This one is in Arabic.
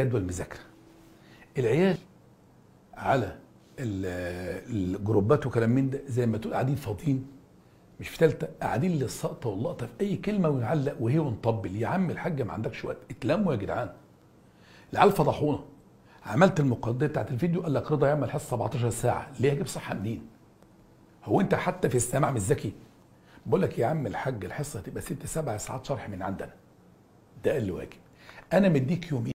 جدول مذاكره العيال على الجروبات وكلام من ده زي ما تقول قاعدين فاضيين مش في ثالثه قاعدين للسقطه واللقطه في اي كلمه ونعلق وهي ونطبل يا عم الحاجه ما عندكش وقت اتلموا يا جدعان العيال فضحونا عملت المقدمه بتاعت الفيديو قال لك رضا يعمل حصه 17 ساعه ليه اجيب صحه منين هو انت حتى في السماع مش ذكي بقول لك يا عم الحاج الحصه هتبقى ست سبع ساعات شرح من عندنا ده اللي واجب انا مديك يومين